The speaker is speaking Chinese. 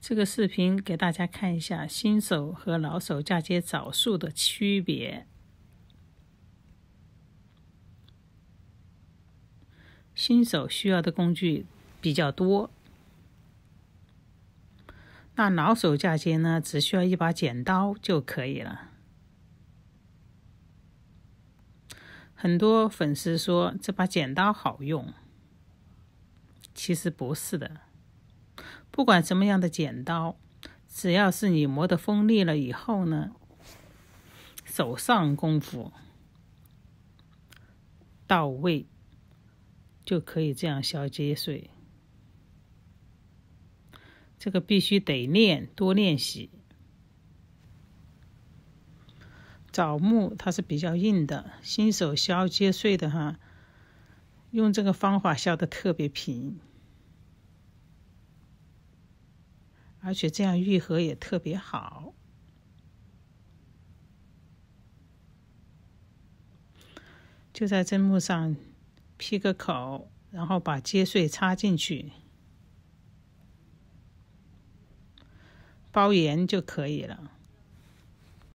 这个视频给大家看一下新手和老手嫁接枣树的区别。新手需要的工具比较多，那老手嫁接呢，只需要一把剪刀就可以了。很多粉丝说这把剪刀好用，其实不是的。不管什么样的剪刀，只要是你磨的锋利了以后呢，手上功夫到位，就可以这样削接碎。这个必须得练，多练习。枣木它是比较硬的，新手削接碎的哈，用这个方法削的特别平。而且这样愈合也特别好，就在针目上劈个口，然后把接穗插进去，包严就可以了。